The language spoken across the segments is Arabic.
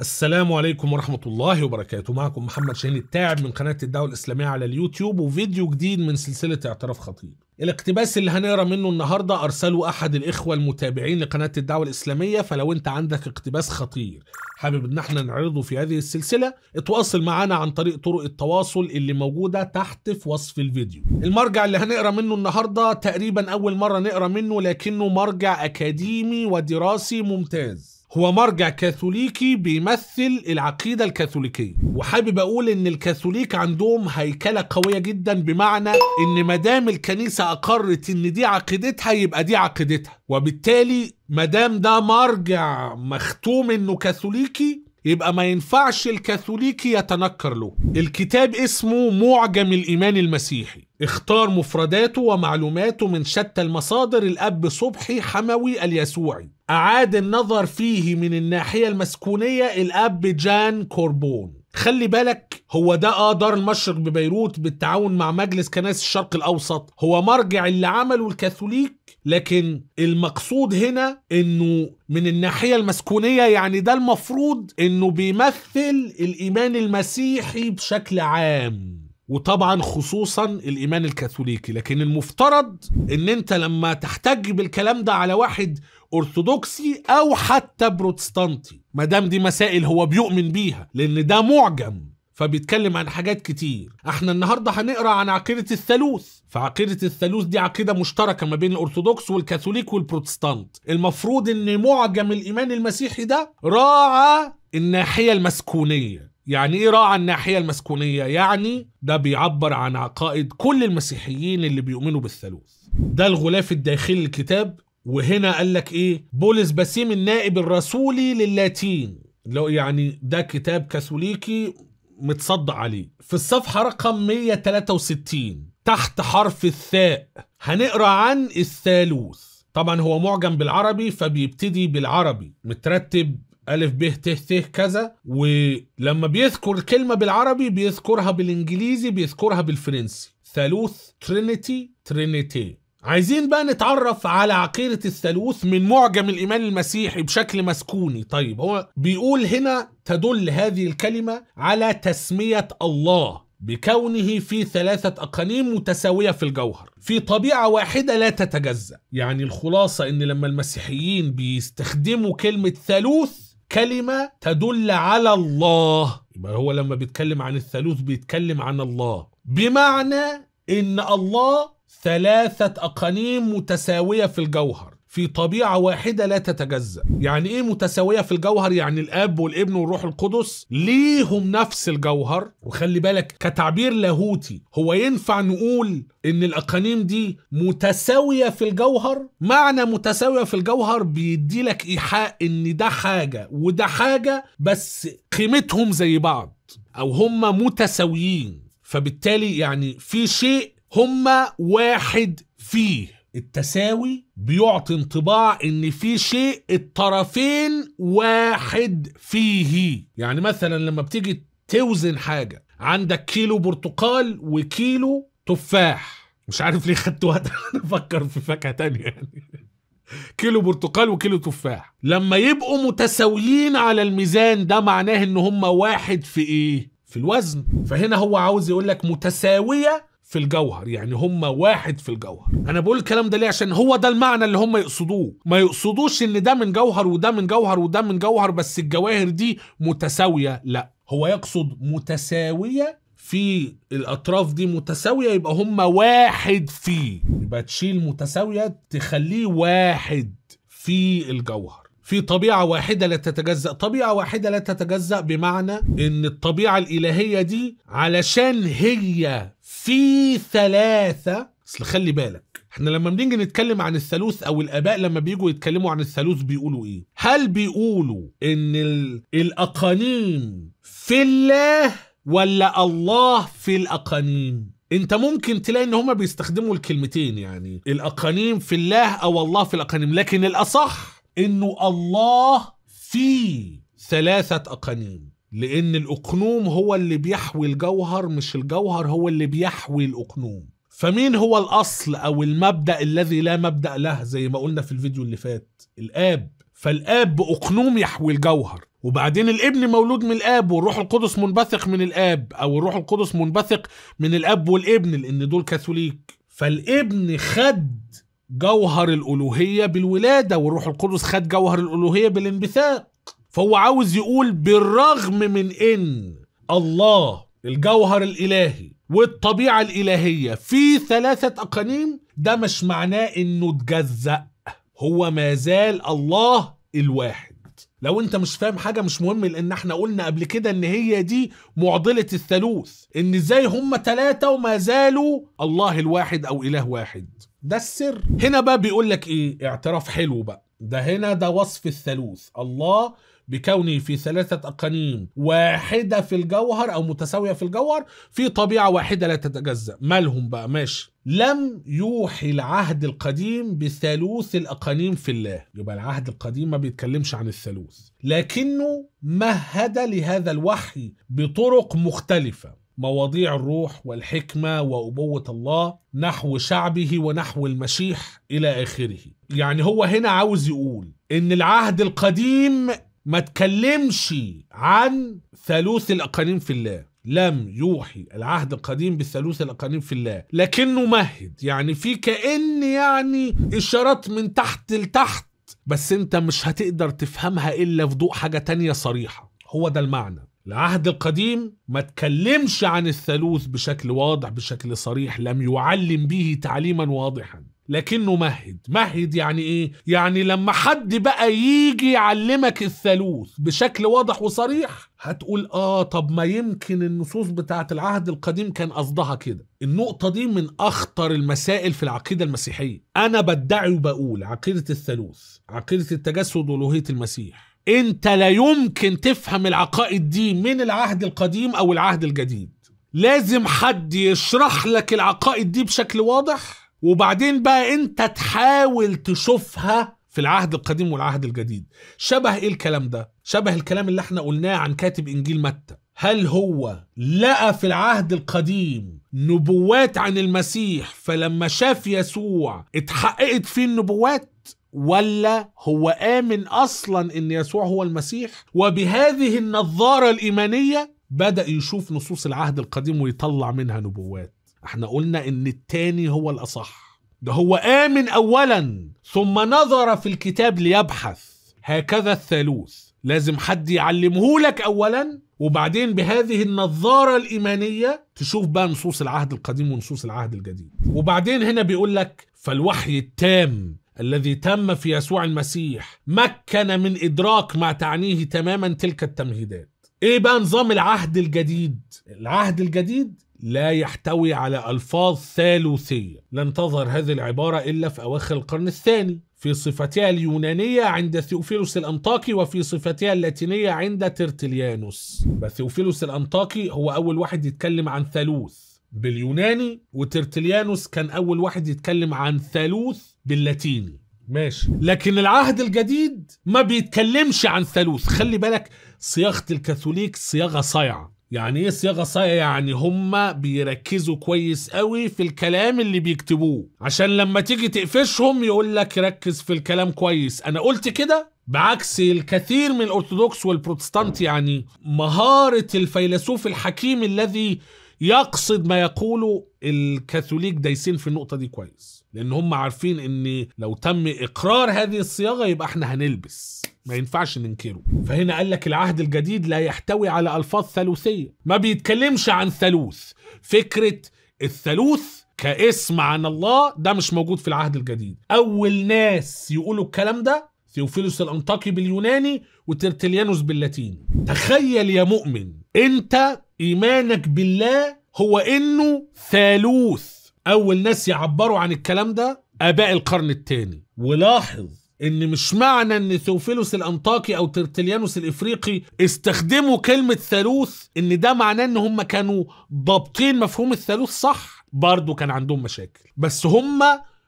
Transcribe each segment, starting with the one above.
السلام عليكم ورحمة الله وبركاته معكم محمد شاهين التاعب من قناة الدعوة الإسلامية على اليوتيوب وفيديو جديد من سلسلة اعتراف خطير الاقتباس اللي هنقرا منه النهارده ارسله احد الاخوه المتابعين لقناه الدعوه الاسلاميه فلو انت عندك اقتباس خطير حابب ان احنا نعرضه في هذه السلسله اتواصل معانا عن طريق طرق التواصل اللي موجوده تحت في وصف الفيديو المرجع اللي هنقرا منه النهارده تقريبا اول مره نقرا منه لكنه مرجع اكاديمي ودراسي ممتاز هو مرجع كاثوليكي بيمثل العقيده الكاثوليكيه وحابب اقول ان الكاثوليك عندهم هيكله قويه جدا بمعنى ان ما دام الكنيسه اقرت ان دي عقيدتها يبقى دي عقيدتها وبالتالي ما دام ده مرجع مختوم انه كاثوليكي يبقى ما ينفعش الكاثوليكي يتنكر له الكتاب اسمه معجم الايمان المسيحي اختار مفرداته ومعلوماته من شتى المصادر الأب صبحي حموي اليسوعي أعاد النظر فيه من الناحية المسكونية الأب جان كوربون خلي بالك هو ده اه دار المشرق ببيروت بالتعاون مع مجلس كنائس الشرق الاوسط هو مرجع اللي عمله الكاثوليك لكن المقصود هنا انه من الناحيه المسكونيه يعني ده المفروض انه بيمثل الايمان المسيحي بشكل عام وطبعا خصوصا الايمان الكاثوليكي لكن المفترض ان انت لما تحتج بالكلام ده على واحد ارثوذكسي او حتى بروتستانتي ما دام دي مسائل هو بيؤمن بيها لان ده معجم فبيتكلم عن حاجات كتير احنا النهارده هنقرا عن عقيده الثالوث فعقيده الثالوث دي عقيده مشتركه ما بين الارثوذكس والكاثوليك والبروتستانت المفروض ان معجم الايمان المسيحي ده راعى الناحيه المسكونيه يعني ايه راعى الناحيه المسكونيه يعني ده بيعبر عن عقائد كل المسيحيين اللي بيؤمنوا بالثالوث ده الغلاف الداخلي للكتاب وهنا قال لك ايه بولس باسيم النائب الرسولي لللاتين لو يعني ده كتاب كاثوليكي متصدع عليه في الصفحه رقم 163 تحت حرف الثاء هنقرا عن الثالوث طبعا هو معجم بالعربي فبيبتدي بالعربي مترتب الف ب ت ت كذا ولما بيذكر كلمه بالعربي بيذكرها بالانجليزي بيذكرها بالفرنسي ثالوث ترينيتي ترينيتي عايزين بقى نتعرف على عقيدة الثالوث من معجم الإيمان المسيحي بشكل مسكوني طيب هو بيقول هنا تدل هذه الكلمة على تسمية الله بكونه في ثلاثة أقانيم متساوية في الجوهر في طبيعة واحدة لا تتجزأ يعني الخلاصة إن لما المسيحيين بيستخدموا كلمة ثالوث كلمة تدل على الله يبقى هو لما بيتكلم عن الثالوث بيتكلم عن الله بمعنى إن الله ثلاثة أقانيم متساوية في الجوهر في طبيعة واحدة لا تتجزأ يعني إيه متساوية في الجوهر يعني الأب والابن والروح القدس ليهم نفس الجوهر وخلي بالك كتعبير لاهوتي هو ينفع نقول إن الأقانيم دي متساوية في الجوهر معنى متساوية في الجوهر بيدي لك إيحاء إن ده حاجة وده حاجة بس قيمتهم زي بعض أو هما متساويين فبالتالي يعني في شيء هما واحد فيه التساوي بيعطي انطباع ان في شيء الطرفين واحد فيه يعني مثلا لما بتيجي توزن حاجه عندك كيلو برتقال وكيلو تفاح مش عارف ليه خدت وقت افكر في فاكهه تانية يعني كيلو برتقال وكيلو تفاح لما يبقوا متساويين على الميزان ده معناه ان هما واحد في ايه في الوزن فهنا هو عاوز يقول لك متساويه في الجوهر يعني هم واحد في الجوهر انا بقول الكلام ده ليه عشان هو ده المعنى اللي هم يقصدوه ما يقصدوش ان ده من جوهر وده من جوهر وده من جوهر بس الجواهر دي متساويه لا هو يقصد متساويه في الاطراف دي متساويه يبقى هم واحد فيه يبقى تشيل متساويه تخليه واحد في الجوهر في طبيعة واحدة لا تتجزأ طبيعة واحدة لا تتجزأ بمعنى ان الطبيعة الالهية دي علشان هي في ثلاثة اصل خلي بالك احنا لما بنيجي نتكلم عن الثالوث او الاباء لما بيجوا يتكلموا عن الثالوث بيقولوا ايه هل بيقولوا ان الاقانيم في الله ولا الله في الاقانيم انت ممكن تلاقي ان هما بيستخدموا الكلمتين يعني الاقانيم في الله او الله في الاقانيم لكن الاصح انه الله في ثلاثة اقانيم لان الاقنوم هو اللي بيحوي الجوهر مش الجوهر هو اللي بيحوي الاقنوم فمين هو الاصل او المبدا الذي لا مبدا له زي ما قلنا في الفيديو اللي فات الاب فالاب باقنوم يحوي الجوهر وبعدين الابن مولود من الاب والروح القدس منبثق من الاب او الروح القدس منبثق من الاب والابن لان دول كاثوليك فالابن خد جوهر الالوهيه بالولاده والروح القدس خد جوهر الالوهيه بالانبثاق فهو عاوز يقول بالرغم من ان الله الجوهر الالهي والطبيعه الالهيه في ثلاثه اقانيم ده مش معناه انه اتجزأ هو ما زال الله الواحد لو انت مش فاهم حاجه مش مهم لان احنا قلنا قبل كده ان هي دي معضله الثالوث ان ازاي هم ثلاثه وما زالوا الله الواحد او اله واحد ده السر هنا بقى بيقول لك ايه اعتراف حلو بقى ده هنا ده وصف الثالوث الله بكونه في ثلاثة أقانيم واحدة في الجوهر أو متساوية في الجوهر في طبيعة واحدة لا تتجزأ مالهم بقى ماشي لم يوحي العهد القديم بثالوث الأقانيم في الله يبقى العهد القديم ما بيتكلمش عن الثالوث لكنه مهد لهذا الوحي بطرق مختلفة مواضيع الروح والحكمة وأبوة الله نحو شعبه ونحو المسيح إلى آخره يعني هو هنا عاوز يقول إن العهد القديم ما تكلمش عن ثالوث الأقانيم في الله لم يوحي العهد القديم بالثالوث الأقانيم في الله لكنه مهد يعني في كأن يعني إشارات من تحت لتحت بس انت مش هتقدر تفهمها إلا في ضوء حاجة تانية صريحة هو ده المعنى العهد القديم ما تكلمش عن الثالوث بشكل واضح بشكل صريح لم يعلم به تعليما واضحا لكنه مهد مهد يعني ايه يعني لما حد بقى يجي يعلمك الثالوث بشكل واضح وصريح هتقول اه طب ما يمكن النصوص بتاعه العهد القديم كان قصدها كده النقطه دي من اخطر المسائل في العقيده المسيحيه انا بدعي وبقول عقيده الثالوث عقيده التجسد والوهيه المسيح انت لا يمكن تفهم العقائد دي من العهد القديم او العهد الجديد لازم حد يشرح لك العقائد دي بشكل واضح وبعدين بقى انت تحاول تشوفها في العهد القديم والعهد الجديد شبه ايه الكلام ده شبه الكلام اللي احنا قلناه عن كاتب انجيل متى هل هو لقى في العهد القديم نبوات عن المسيح فلما شاف يسوع اتحققت فيه النبوات ولا هو آمن أصلا إن يسوع هو المسيح وبهذه النظارة الإيمانية بدأ يشوف نصوص العهد القديم ويطلع منها نبوات احنا قلنا ان التاني هو الاصح ده هو امن اولا ثم نظر في الكتاب ليبحث هكذا الثالوث لازم حد يعلمه لك اولا وبعدين بهذه النظاره الايمانيه تشوف بقى نصوص العهد القديم ونصوص العهد الجديد وبعدين هنا بيقول لك فالوحي التام الذي تم في يسوع المسيح مكن من ادراك ما تعنيه تماما تلك التمهيدات ايه بقى نظام العهد الجديد العهد الجديد لا يحتوي على ألفاظ ثالوثية لن تظهر هذه العبارة إلا في أواخر القرن الثاني في صفتها اليونانية عند ثيوفيلوس الأنطاكي وفي صفتها اللاتينية عند ترتليانوس فثيوفيلوس الأنطاكي هو أول واحد يتكلم عن ثالوث باليوناني وترتليانوس كان أول واحد يتكلم عن ثالوث باللاتيني ماشي لكن العهد الجديد ما بيتكلمش عن ثالوث خلي بالك صياغة الكاثوليك صياغة صايعة يعني ايه صياغه صايعه يعني هما بيركزوا كويس قوي في الكلام اللي بيكتبوه عشان لما تيجي تقفشهم يقول لك ركز في الكلام كويس انا قلت كده بعكس الكثير من الارثوذكس والبروتستانت يعني مهاره الفيلسوف الحكيم الذي يقصد ما يقوله الكاثوليك دايسين في النقطه دي كويس لان هم عارفين ان لو تم اقرار هذه الصياغه يبقى احنا هنلبس ما ينفعش ننكره فهنا قال لك العهد الجديد لا يحتوي على ألفاظ ثالوثية ما بيتكلمش عن ثالوث فكرة الثالوث كاسم عن الله ده مش موجود في العهد الجديد أول ناس يقولوا الكلام ده ثيوفيلوس الأنطاكي باليوناني وترتليانوس باللاتيني تخيل يا مؤمن أنت إيمانك بالله هو إنه ثالوث أول ناس يعبروا عن الكلام ده آباء القرن الثاني ولاحظ ان مش معنى ان ثوفيلوس الانطاكي او ترتليانوس الافريقي استخدموا كلمه ثالوث ان ده معناه ان هم كانوا ضابطين مفهوم الثالوث صح برضه كان عندهم مشاكل بس هم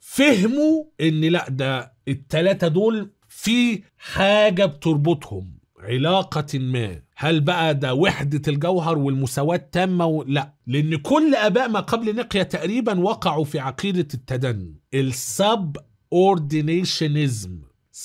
فهموا ان لا ده التلاتة دول في حاجه بتربطهم علاقه ما هل بقى ده وحدة الجوهر والمساواة التامة و... لا لأن كل آباء ما قبل نقية تقريبا وقعوا في عقيدة التدني السب ordinationism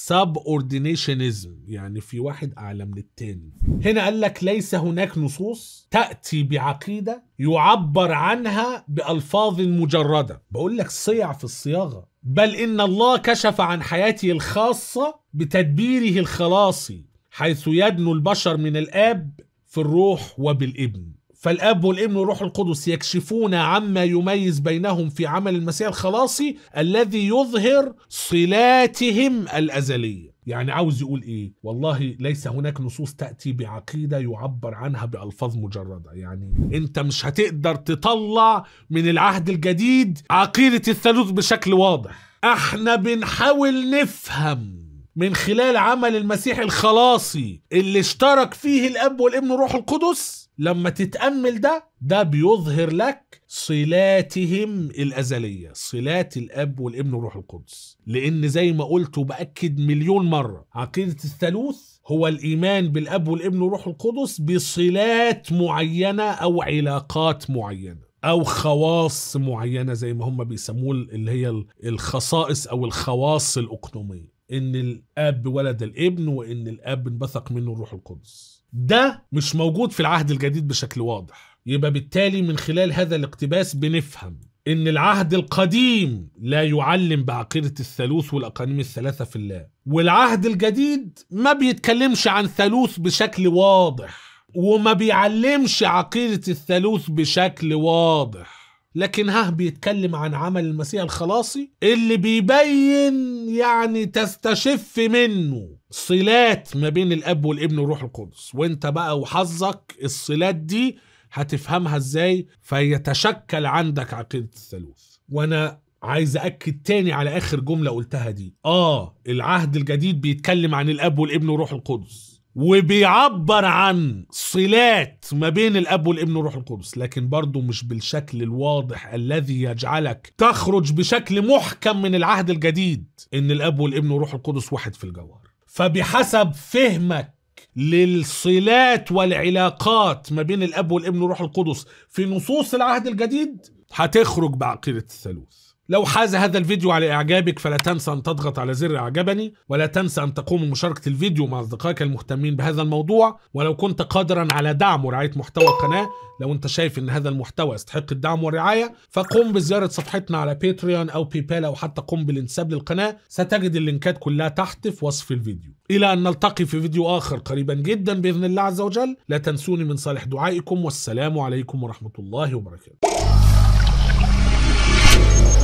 subordinationism يعني في واحد اعلى من التاني هنا قال لك ليس هناك نصوص تاتي بعقيده يعبر عنها بالفاظ مجرده بقول لك صيع في الصياغه بل ان الله كشف عن حياته الخاصه بتدبيره الخلاصي حيث يدنو البشر من الاب في الروح وبالابن فالاب والابن والروح القدس يكشفون عما يميز بينهم في عمل المسيح الخلاصي الذي يظهر صلاتهم الازليه يعني عاوز يقول ايه والله ليس هناك نصوص تاتي بعقيده يعبر عنها بالفاظ مجرده يعني انت مش هتقدر تطلع من العهد الجديد عقيده الثالوث بشكل واضح احنا بنحاول نفهم من خلال عمل المسيح الخلاصي اللي اشترك فيه الاب والابن والروح القدس لما تتامل ده ده بيظهر لك صلاتهم الأزلية صلات الأب والابن والروح القدس لأن زي ما قلت وبأكد مليون مرة عقيدة الثالوث هو الإيمان بالأب والابن والروح القدس بصلات معينة أو علاقات معينة أو خواص معينة زي ما هم بيسموه اللي هي الخصائص أو الخواص الأقنومية ان الاب ولد الابن وان الاب انبثق منه الروح القدس ده مش موجود في العهد الجديد بشكل واضح يبقى بالتالي من خلال هذا الاقتباس بنفهم ان العهد القديم لا يعلم بعقيده الثالوث والاقانيم الثلاثه في الله والعهد الجديد ما بيتكلمش عن ثالوث بشكل واضح وما بيعلمش عقيده الثالوث بشكل واضح لكن ها بيتكلم عن عمل المسيح الخلاصي اللي بيبين يعني تستشف منه صلات ما بين الاب والابن والروح القدس وانت بقى وحظك الصلات دي هتفهمها ازاي فيتشكل عندك عقيده الثالوث وانا عايز اكد تاني على اخر جمله قلتها دي اه العهد الجديد بيتكلم عن الاب والابن والروح القدس وبيعبر عن صلات ما بين الاب والابن والروح القدس لكن برضه مش بالشكل الواضح الذي يجعلك تخرج بشكل محكم من العهد الجديد ان الاب والابن والروح القدس واحد في الجوهر فبحسب فهمك للصلات والعلاقات ما بين الاب والابن والروح القدس في نصوص العهد الجديد هتخرج بعقيده الثالوث لو حاز هذا الفيديو على إعجابك فلا تنسى أن تضغط على زر أعجبني ولا تنسى أن تقوم بمشاركة الفيديو مع أصدقائك المهتمين بهذا الموضوع ولو كنت قادرا على دعم ورعاية محتوى القناة لو أنت شايف أن هذا المحتوى يستحق الدعم والرعاية فقم بزيارة صفحتنا على باتريون أو بيبال أو حتى قم بالانساب للقناة ستجد اللينكات كلها تحت في وصف الفيديو إلى أن نلتقي في فيديو آخر قريبا جدا بإذن الله عز وجل لا تنسوني من صالح دعائكم والسلام عليكم ورحمة الله وبركاته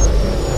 Thank you.